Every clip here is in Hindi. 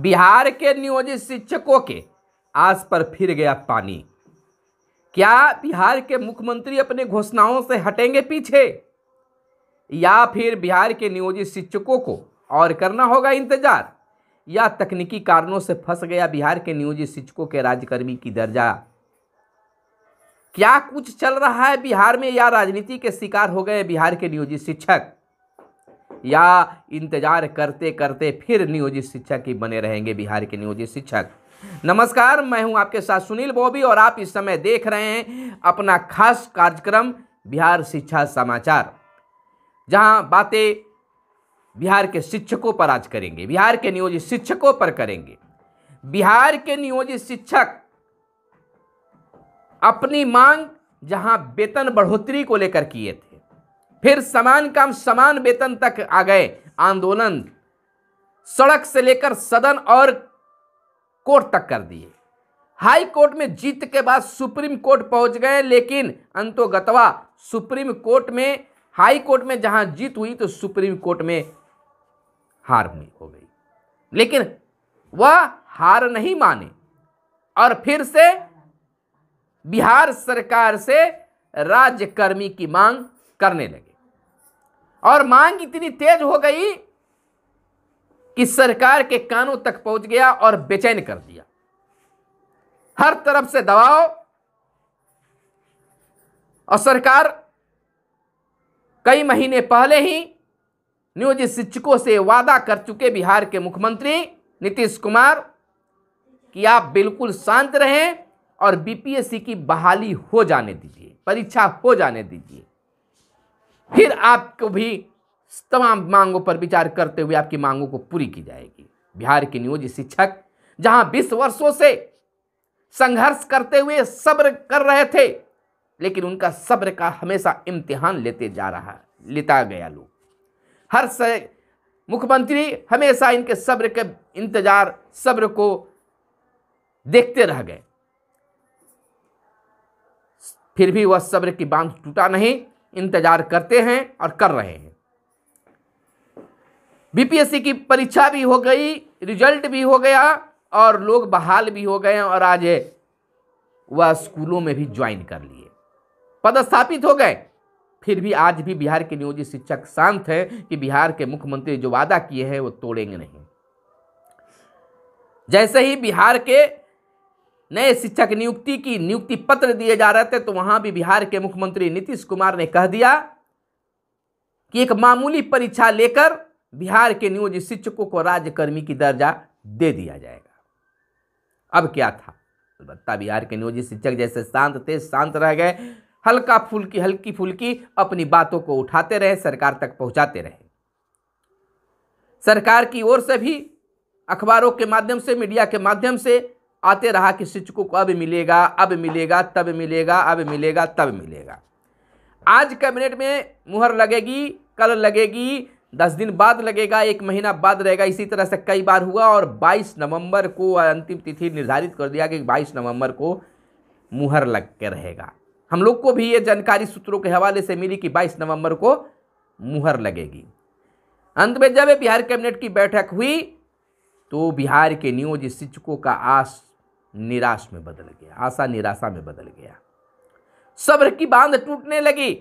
बिहार के नियोजित शिक्षकों के आस पर फिर गया पानी क्या बिहार के मुख्यमंत्री अपने घोषणाओं से हटेंगे पीछे या फिर बिहार के नियोजित शिक्षकों को और करना होगा इंतजार या तकनीकी कारणों से फंस गया बिहार के नियोजित शिक्षकों के राज्यकर्मी की दर्जा क्या कुछ चल रहा है बिहार में या राजनीति के शिकार हो गए बिहार के नियोजित शिक्षक या इंतज़ार करते करते फिर नियोजित शिक्षक ही बने रहेंगे बिहार के नियोजित शिक्षक नमस्कार मैं हूं आपके साथ सुनील बोबी और आप इस समय देख रहे हैं अपना खास कार्यक्रम बिहार शिक्षा समाचार जहां बातें बिहार के शिक्षकों पर आज करेंगे बिहार के नियोजित शिक्षकों पर करेंगे बिहार के नियोजित शिक्षक अपनी मांग जहां वेतन बढ़ोतरी को लेकर किए थे फिर समान काम समान वेतन तक आ गए आंदोलन सड़क से लेकर सदन और कोर्ट तक कर दिए हाई कोर्ट में जीत के बाद सुप्रीम कोर्ट पहुंच गए लेकिन अंतोगतवा सुप्रीम कोर्ट में हाई कोर्ट में जहां जीत हुई तो सुप्रीम कोर्ट में हार हुई हो गई लेकिन वह हार नहीं माने और फिर से बिहार सरकार से राज्यकर्मी की मांग करने लगे और मांग इतनी तेज हो गई कि सरकार के कानों तक पहुंच गया और बेचैन कर दिया हर तरफ से दबाव और सरकार कई महीने पहले ही नियोजित शिक्षकों से वादा कर चुके बिहार के मुख्यमंत्री नीतीश कुमार कि आप बिल्कुल शांत रहें और बीपीएससी की बहाली हो जाने दीजिए परीक्षा हो जाने दीजिए फिर आपको भी तमाम मांगों पर विचार करते हुए आपकी मांगों को पूरी की जाएगी बिहार के नियोजित शिक्षक जहां बीस वर्षों से संघर्ष करते हुए सब्र कर रहे थे लेकिन उनका सब्र का हमेशा इम्तिहान लेते जा रहा लेता गया लोग हर से मुख्यमंत्री हमेशा इनके सब्र के इंतजार सब्र को देखते रह गए फिर भी वह सब्र की बांध टूटा नहीं इंतज़ार करते हैं और कर रहे हैं बीपीएससी की परीक्षा भी हो गई रिजल्ट भी हो गया और लोग बहाल भी हो गए और आज वह स्कूलों में भी ज्वाइन कर लिए पदस्थापित हो गए फिर भी आज भी बिहार के नियोजित शिक्षक शांत हैं कि बिहार के मुख्यमंत्री जो वादा किए हैं वो तोड़ेंगे नहीं जैसे ही बिहार के नए शिक्षक नियुक्ति की नियुक्ति पत्र दिए जा रहे थे तो वहां भी बिहार के मुख्यमंत्री नीतीश कुमार ने कह दिया कि एक मामूली परीक्षा लेकर बिहार के नियोजित शिक्षकों को राज्यकर्मी की दर्जा दे दिया जाएगा अब क्या था अलबत्ता बिहार के नियोजित शिक्षक जैसे शांत थे शांत रह गए हल्का फुल्की हल्की फुल्की अपनी बातों को उठाते रहे सरकार तक पहुंचाते रहे सरकार की ओर से भी अखबारों के माध्यम से मीडिया के माध्यम से आते रहा कि शिक्षकों को अब मिलेगा अब मिलेगा तब मिलेगा अब मिलेगा तब मिलेगा आज कैबिनेट में मुहर लगेगी कल लगेगी दस दिन बाद लगेगा एक महीना बाद रहेगा इसी तरह से कई बार हुआ और 22 नवंबर को अंतिम तिथि निर्धारित कर दिया कि 22 नवंबर को मुहर लग के रहेगा हम लोग को भी ये जानकारी सूत्रों के हवाले से मिली कि 22 नवंबर को मुहर लगेगी अंत में जब बिहार कैबिनेट की बैठक हुई तो बिहार के नियोजित शिक्षकों का आस निराश में बदल गया आशा निराशा में बदल गया सब्र की बांध टूटने लगी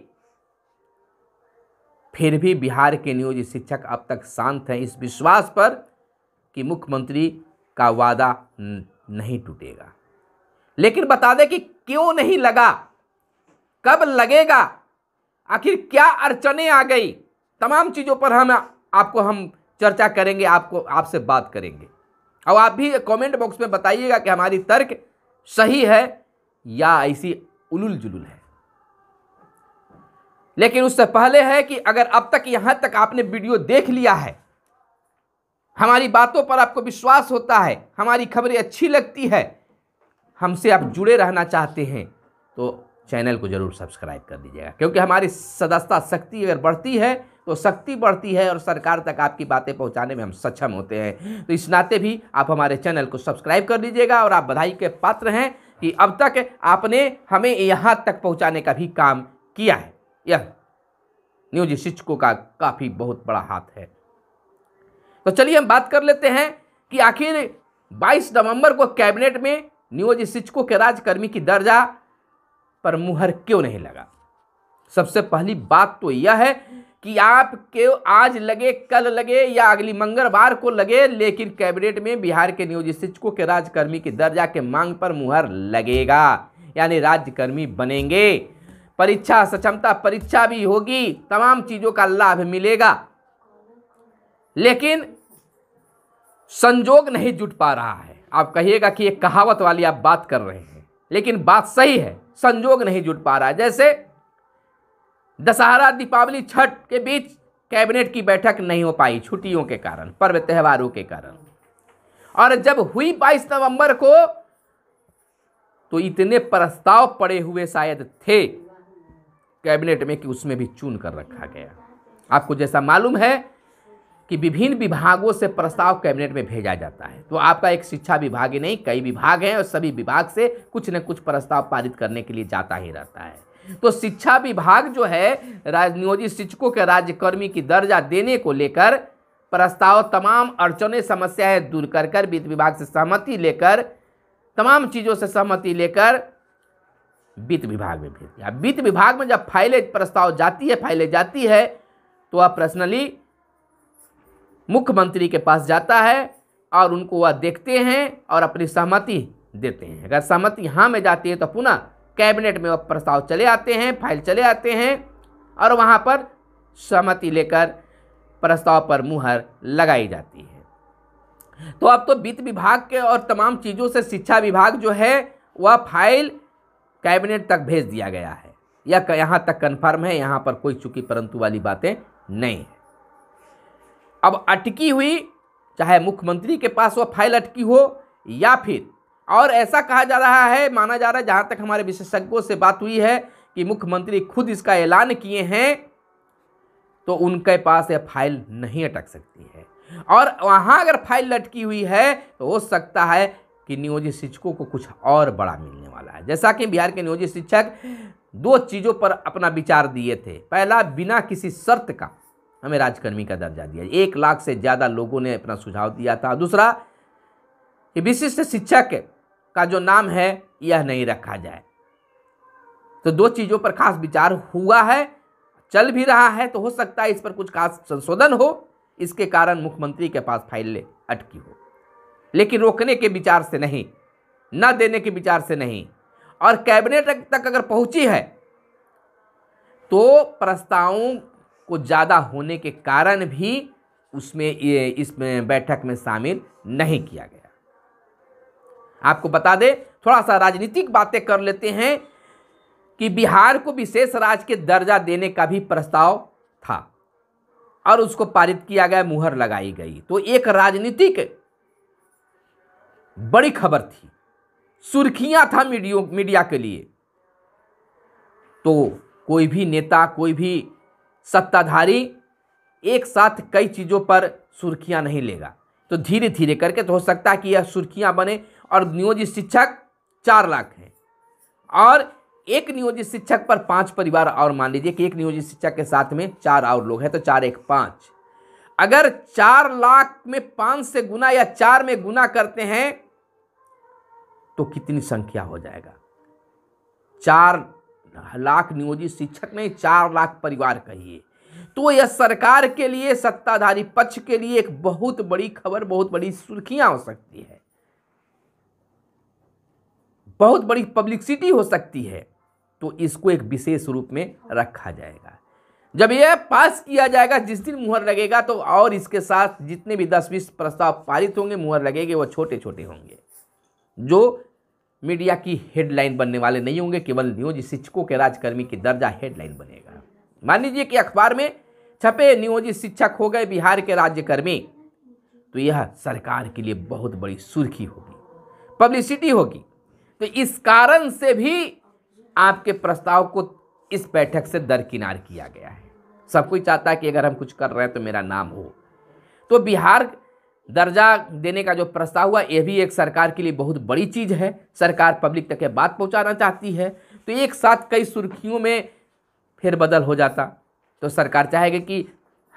फिर भी बिहार के नियोजित शिक्षक अब तक शांत हैं इस विश्वास पर कि मुख्यमंत्री का वादा नहीं टूटेगा लेकिन बता दें कि क्यों नहीं लगा कब लगेगा आखिर क्या अड़चने आ गई तमाम चीज़ों पर हम आपको हम चर्चा करेंगे आपको आपसे बात करेंगे अब आप भी कमेंट बॉक्स में बताइएगा कि हमारी तर्क सही है या ऐसी उलुल जुलुल है लेकिन उससे पहले है कि अगर अब तक यहाँ तक आपने वीडियो देख लिया है हमारी बातों पर आपको विश्वास होता है हमारी खबरें अच्छी लगती है हमसे आप जुड़े रहना चाहते हैं तो चैनल को ज़रूर सब्सक्राइब कर दीजिएगा क्योंकि हमारी सदस्यता शक्ति अगर बढ़ती है तो शक्ति बढ़ती है और सरकार तक आपकी बातें पहुंचाने में हम सक्षम होते हैं तो इस नाते भी आप हमारे चैनल को सब्सक्राइब कर लीजिएगा और आप बधाई के पात्र हैं कि अब तक आपने हमें यहाँ तक पहुँचाने का भी काम किया है यह न्यूज शिक्षकों का काफ़ी बहुत बड़ा हाथ है तो चलिए हम बात कर लेते हैं कि आखिर 22 नवंबर को कैबिनेट में नियोजित शिक्षकों के राजकर्मी की दर्जा पर मुहर क्यों नहीं लगा सबसे पहली बात तो यह है कि के आज लगे कल लगे या अगली मंगलवार को लगे लेकिन कैबिनेट में बिहार के नियोजित शिक्षकों के राज्यकर्मी की दर्जा के मांग पर मुहर लगेगा यानी राज्यकर्मी बनेंगे परीक्षा सक्षमता परीक्षा भी होगी तमाम चीज़ों का लाभ मिलेगा लेकिन संजोग नहीं जुट पा रहा है आप कहिएगा कि एक कहावत वाली आप बात कर रहे हैं लेकिन बात सही है संजोग नहीं जुट पा रहा है जैसे दशहरा दीपावली छठ के बीच कैबिनेट की बैठक नहीं हो पाई छुट्टियों के कारण पर्व त्योहारों के कारण और जब हुई बाईस नवंबर को तो इतने प्रस्ताव पड़े हुए शायद थे कैबिनेट में कि उसमें भी चुन कर रखा गया आपको जैसा मालूम है कि विभिन्न विभागों से प्रस्ताव कैबिनेट में भेजा जाता है तो आपका एक शिक्षा विभाग ही नहीं कई विभाग हैं और सभी विभाग से कुछ न कुछ प्रस्ताव पारित करने के लिए जाता ही रहता है तो शिक्षा विभाग जो है राजनियोजित शिक्षकों के राज्यकर्मी की दर्जा देने को लेकर प्रस्ताव तमाम अड़चने समस्याएं दूर कर कर वित्त विभाग से सहमति लेकर तमाम चीज़ों से सहमति लेकर वित्त विभाग में भेज दिया वित्त विभाग में जब फाइले प्रस्ताव जाती है फाइलें जाती है तो वह पर्सनली मुख्यमंत्री के पास जाता है और उनको वह देखते हैं और अपनी सहमति देते हैं अगर सहमति हाँ में जाती है तो पुनः कैबिनेट में वह प्रस्ताव चले आते हैं फाइल चले आते हैं और वहाँ पर सहमति लेकर प्रस्ताव पर मुहर लगाई जाती है तो अब तो वित्त विभाग के और तमाम चीज़ों से शिक्षा विभाग जो है वह फाइल कैबिनेट तक भेज दिया गया है या यहाँ तक कन्फर्म है यहाँ पर कोई चुकी परंतु वाली बातें नहीं है अब अटकी हुई चाहे मुख्यमंत्री के पास वह फाइल अटकी हो या फिर और ऐसा कहा जा रहा है माना जा रहा है जहाँ तक हमारे विशेषज्ञों से बात हुई है कि मुख्यमंत्री खुद इसका ऐलान किए हैं तो उनके पास यह फाइल नहीं अटक सकती है और वहाँ अगर फाइल लटकी हुई है तो हो सकता है कि नियोजित शिक्षकों को कुछ और बड़ा मिलने वाला है जैसा कि बिहार के नियोजित शिक्षक दो चीज़ों पर अपना विचार दिए थे पहला बिना किसी शर्त का हमें राजकर्मी का दर्जा दिया एक लाख से ज़्यादा लोगों ने अपना सुझाव दिया था दूसरा कि विशिष्ट शिक्षक का जो नाम है यह नहीं रखा जाए तो दो चीज़ों पर खास विचार हुआ है चल भी रहा है तो हो सकता है इस पर कुछ खास संशोधन हो इसके कारण मुख्यमंत्री के पास फाइलें अटकी हो लेकिन रोकने के विचार से नहीं न देने के विचार से नहीं और कैबिनेट तक अगर पहुंची है तो प्रस्तावों को ज़्यादा होने के कारण भी उसमें इसमें बैठक में शामिल नहीं किया गया आपको बता दें थोड़ा सा राजनीतिक बातें कर लेते हैं कि बिहार को विशेष राज्य के दर्जा देने का भी प्रस्ताव था और उसको पारित किया गया मुहर लगाई गई तो एक राजनीतिक बड़ी खबर थी सुर्खियां था मीडियो मीडिया के लिए तो कोई भी नेता कोई भी सत्ताधारी एक साथ कई चीज़ों पर सुर्खियां नहीं लेगा तो धीरे धीरे करके तो हो सकता है कि यह सुर्खियां बने और नियोजित शिक्षक चार लाख हैं और एक नियोजित शिक्षक पर पांच परिवार और मान लीजिए कि एक नियोजित शिक्षक के साथ में चार और लोग हैं तो चार एक पाँच अगर चार लाख में पाँच से गुना या चार में गुना करते हैं तो कितनी संख्या हो जाएगा चार लाख नियोजित शिक्षक नहीं चार लाख परिवार कहिए तो यह सरकार के लिए सत्ताधारी पक्ष के लिए एक बहुत बड़ी खबर बहुत बड़ी सुर्खियां हो सकती है बहुत बड़ी पब्लिकसिटी हो सकती है तो इसको एक विशेष रूप में रखा जाएगा जब यह पास किया जाएगा जिस दिन मुहर लगेगा तो और इसके साथ जितने भी दस बीस प्रस्ताव पारित होंगे मुहर लगेंगे वह छोटे छोटे होंगे जो मीडिया की हेडलाइन बनने वाले नहीं होंगे केवल नियोजित शिक्षकों के राजकर्मी की दर्जा हेडलाइन बनेगा मान लीजिए कि अखबार में छपे नियोजित शिक्षक हो गए बिहार के राज्यकर्मी तो यह सरकार के लिए बहुत बड़ी सुर्खी होगी पब्लिसिटी होगी तो इस कारण से भी आपके प्रस्ताव को इस बैठक से दरकिनार किया गया है सब कोई चाहता है कि अगर हम कुछ कर रहे हैं तो मेरा नाम हो तो बिहार दर्जा देने का जो प्रस्ताव हुआ यह भी एक सरकार के लिए बहुत बड़ी चीज़ है सरकार पब्लिक तक बात पहुंचाना चाहती है तो एक साथ कई सुर्खियों में फिर बदल हो जाता तो सरकार चाहेगी कि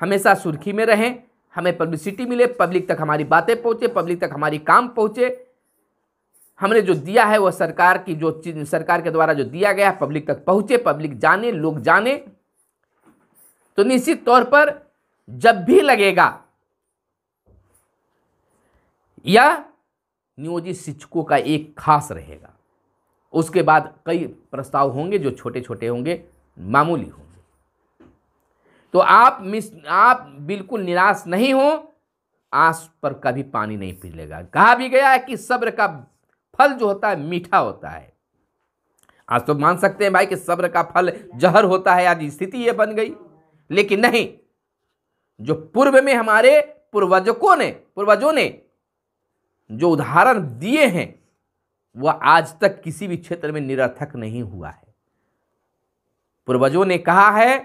हमेशा सुर्खी में रहें हमें पब्लिसिटी मिले पब्लिक तक हमारी बातें पहुँचे पब्लिक तक हमारी काम पहुँचे हमने जो दिया है वह सरकार की जो सरकार के द्वारा जो दिया गया पब्लिक तक पहुंचे पब्लिक जाने लोग जाने तो निश्चित तौर पर जब भी लगेगा या नियोजित शिक्षकों का एक खास रहेगा उसके बाद कई प्रस्ताव होंगे जो छोटे छोटे होंगे मामूली होंगे तो आप मिस आप बिल्कुल निराश नहीं हो आस पर कभी पानी नहीं पिलेगा कहा भी गया है कि सब्र का फल जो होता है मीठा होता है आज तो मान सकते हैं भाई कि सब्र का फल जहर होता है आज स्थिति यह बन गई लेकिन नहीं जो पूर्व में हमारे पूर्वजों ने पूर्वजों ने जो उदाहरण दिए हैं वह आज तक किसी भी क्षेत्र में निरर्थक नहीं हुआ है पूर्वजों ने कहा है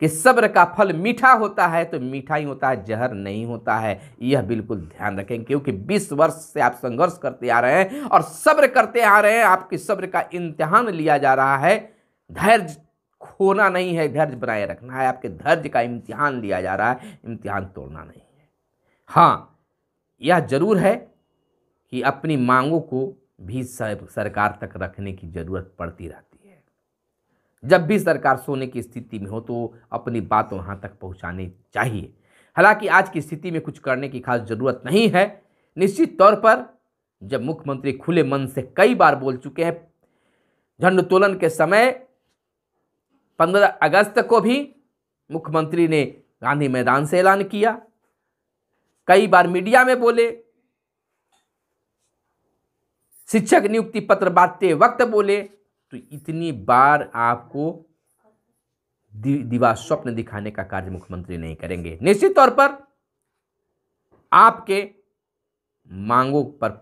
कि सब्र का फल मीठा होता है तो मीठा ही होता है जहर नहीं होता है यह बिल्कुल ध्यान रखें क्योंकि 20 वर्ष से आप संघर्ष करते आ रहे हैं और सब्र करते आ रहे हैं आपके सब्र का इम्तहान लिया जा रहा है धैर्य खोना नहीं है धैर्य बनाए रखना है आपके धैर्य का इम्तिहान लिया जा रहा है इम्तिहान तोड़ना नहीं है हाँ यह जरूर है कि अपनी मांगों को भी सरकार तक रखने की ज़रूरत पड़ती रहती जब भी सरकार सोने की स्थिति में हो तो अपनी बात वहाँ तक पहुँचानी चाहिए हालांकि आज की स्थिति में कुछ करने की खास ज़रूरत नहीं है निश्चित तौर पर जब मुख्यमंत्री खुले मन से कई बार बोल चुके हैं झंडोत्तोलन के समय 15 अगस्त को भी मुख्यमंत्री ने गांधी मैदान से ऐलान किया कई बार मीडिया में बोले शिक्षक नियुक्ति पत्र बांटते वक्त बोले तो इतनी बार आपको दिवा स्वप्न दिखाने का कार्य मुख्यमंत्री नहीं करेंगे निश्चित तौर पर आपके मांगों पर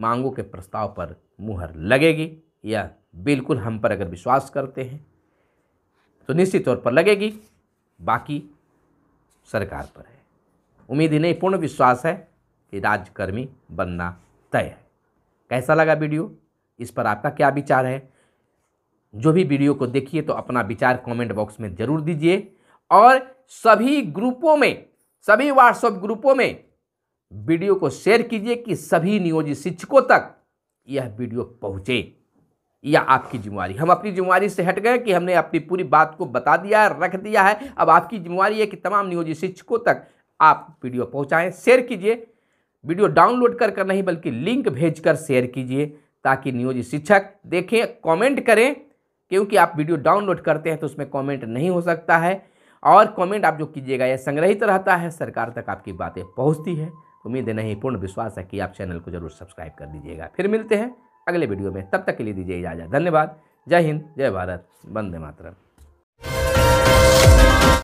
मांगों के प्रस्ताव पर मुहर लगेगी या बिल्कुल हम पर अगर विश्वास करते हैं तो निश्चित तौर पर लगेगी बाकी सरकार पर है उम्मीद ही नहीं पूर्ण विश्वास है कि राजकर्मी बनना तय है कैसा लगा वीडियो इस पर आपका क्या विचार है जो भी वीडियो को देखिए तो अपना विचार कमेंट बॉक्स में ज़रूर दीजिए और सभी ग्रुपों में सभी व्हाट्सएप ग्रुपों में वीडियो को शेयर कीजिए कि सभी नियोजित शिक्षकों तक यह वीडियो पहुँचे यह आपकी जिम्मेवारी हम अपनी जिम्मेवारी से हट गए कि हमने अपनी पूरी बात को बता दिया है रख दिया है अब आपकी जिम्मेवारी है कि तमाम नियोजित शिक्षकों तक आप वीडियो पहुँचाएँ शेयर कीजिए वीडियो डाउनलोड कर कर नहीं बल्कि लिंक भेजकर शेयर कीजिए ताकि नियोजित शिक्षक देखें कमेंट करें क्योंकि आप वीडियो डाउनलोड करते हैं तो उसमें कमेंट नहीं हो सकता है और कमेंट आप जो कीजिएगा यह संग्रहित रहता है सरकार तक आपकी बातें पहुंचती है उम्मीद नहीं पूर्ण विश्वास है कि आप चैनल को जरूर सब्सक्राइब कर दीजिएगा फिर मिलते हैं अगले वीडियो में तब तक के लिए दीजिए इजाज़त धन्यवाद जय हिंद जय भारत वंदे मातरम